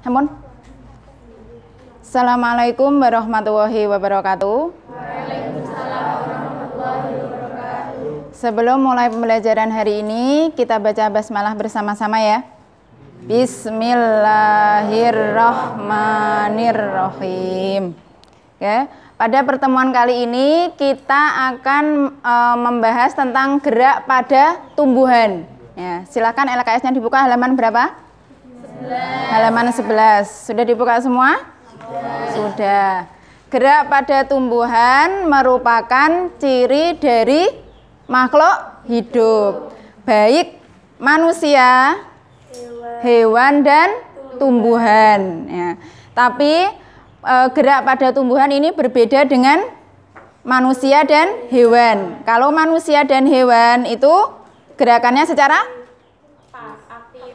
Hamun. Assalamualaikum warahmatullahi wabarakatuh. Waalaikumsalam warahmatullahi wabarakatuh. Sebelum mulai pembelajaran hari ini, kita baca basmalah bersama-sama ya. Bismillahirrahmanirrahim. Ya, pada pertemuan kali ini kita akan e, membahas tentang gerak pada tumbuhan. Ya, silakan LKS-nya dibuka halaman berapa? Halaman 11. Sudah dibuka semua? Sudah. Gerak pada tumbuhan merupakan ciri dari makhluk hidup, baik manusia, hewan, dan tumbuhan. Ya. Tapi e, gerak pada tumbuhan ini berbeda dengan manusia dan hewan. Kalau manusia dan hewan itu gerakannya secara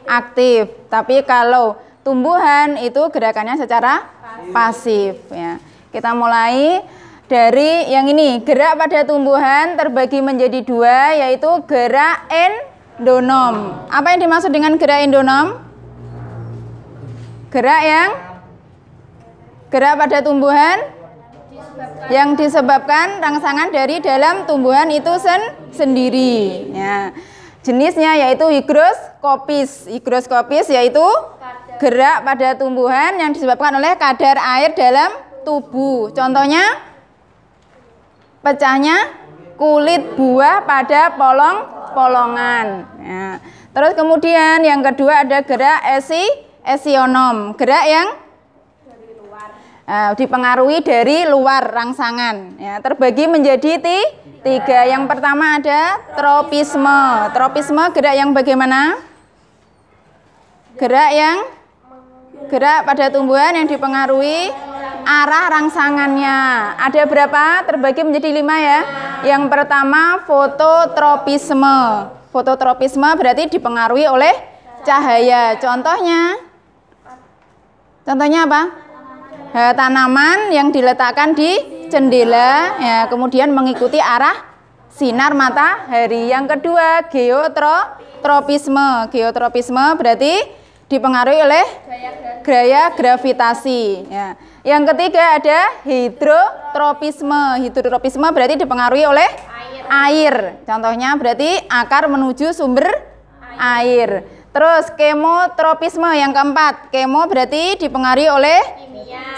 aktif. Tapi kalau tumbuhan itu gerakannya secara pasif, pasif ya. Kita mulai dari yang ini, gerak pada tumbuhan terbagi menjadi dua yaitu gerak endonom. Apa yang dimaksud dengan gerak endonom? Gerak yang gerak pada tumbuhan yang disebabkan rangsangan dari dalam tumbuhan itu sen sendiri. Ya. Jenisnya yaitu higros hidroskopis. Hidroskopis yaitu gerak pada tumbuhan yang disebabkan oleh kadar air dalam tubuh. Contohnya pecahnya kulit buah pada polong-polongan. Ya. terus kemudian yang kedua ada gerak esi esionom, gerak yang uh, dipengaruhi dari luar rangsangan. Ya, terbagi menjadi ti tiga. Yang pertama ada tropisme. Tropisme gerak yang bagaimana? gerak yang gerak pada tumbuhan yang dipengaruhi arah rangsangannya. Ada berapa? Terbagi menjadi lima ya. Yang pertama fototropisme. Fototropisme berarti dipengaruhi oleh cahaya. Contohnya, contohnya apa? Eh, tanaman yang diletakkan di jendela, ya, kemudian mengikuti arah sinar matahari. Yang kedua geotropisme. Geotropisme berarti dipengaruhi oleh gaya gravitasi. Ya. Yang ketiga ada hidrotropisme. Hidrotropisme berarti dipengaruhi oleh air. Contohnya berarti akar menuju sumber air. Terus kemotropisme yang keempat. Kemo berarti dipengaruhi oleh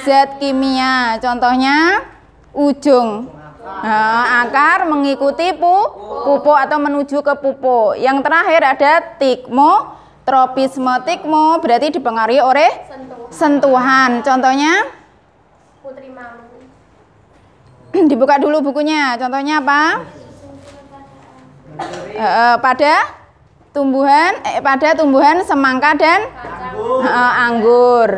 zat kimia. Contohnya ujung Nah, akar mengikuti pupuk atau menuju ke pupuk. Yang terakhir ada tikmo tropisme tikmo berarti dipengaruhi oleh sentuhan. Contohnya? Putri Mamu. Dibuka dulu bukunya. Contohnya apa? E, e, pada tumbuhan eh, pada tumbuhan semangka dan anggur. E, anggur.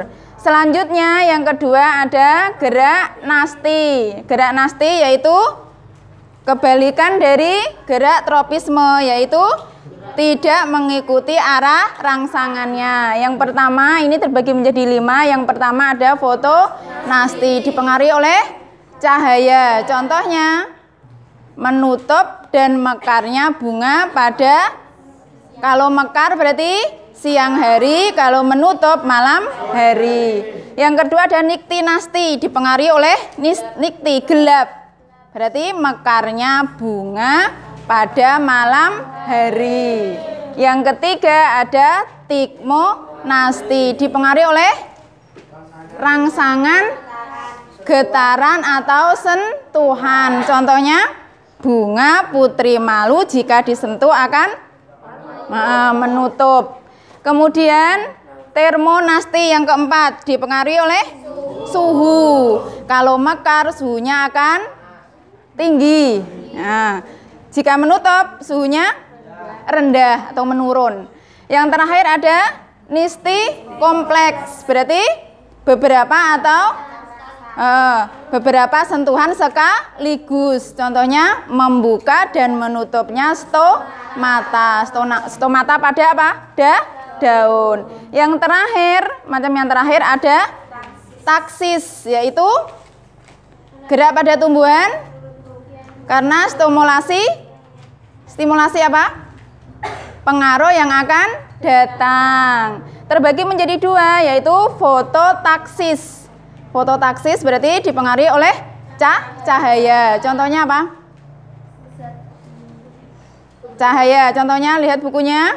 Selanjutnya yang kedua ada gerak nasti. Gerak nasti yaitu kebalikan dari gerak tropisme yaitu tidak mengikuti arah rangsangannya. Yang pertama ini terbagi menjadi lima. Yang pertama ada foto nasti dipengaruhi oleh cahaya. Contohnya menutup dan mekarnya bunga pada kalau mekar berarti siang hari, kalau menutup malam hari. Yang kedua ada nikti nasti dipengaruhi oleh nikti gelap. Berarti mekarnya bunga pada malam hari. Yang ketiga ada nasti dipengaruhi oleh rangsangan getaran atau sentuhan. Contohnya bunga putri malu jika disentuh akan eh, menutup. Kemudian termonasti yang keempat dipengaruhi oleh suhu. Kalau mekar suhunya akan tinggi. Nah, jika menutup, suhunya rendah atau menurun. Yang terakhir ada nisti kompleks, berarti beberapa atau uh, beberapa sentuhan sekaligus. Contohnya membuka dan menutupnya stomata. Stomata pada apa? Da, daun. Yang terakhir, macam yang terakhir ada taksis, yaitu gerak pada tumbuhan karena stimulasi stimulasi apa? Pengaruh yang akan datang. Terbagi menjadi dua yaitu fototaksis. Fototaksis berarti dipengaruhi oleh cah cahaya. Contohnya apa? Cahaya. Contohnya lihat bukunya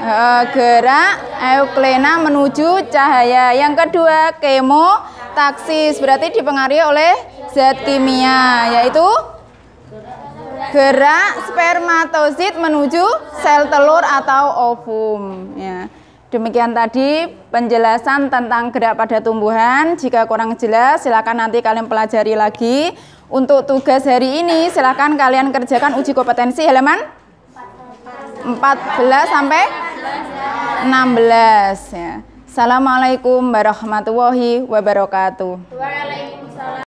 eh, gerak euklena menuju cahaya. Yang kedua, kemotaksis berarti dipengaruhi oleh zat kimia yaitu gerak spermatosit menuju sel telur atau ovum ya. Demikian tadi penjelasan tentang gerak pada tumbuhan. Jika kurang jelas, silakan nanti kalian pelajari lagi. Untuk tugas hari ini, silakan kalian kerjakan uji kompetensi halaman 14 sampai 16 ya. Assalamualaikum warahmatullahi wabarakatuh.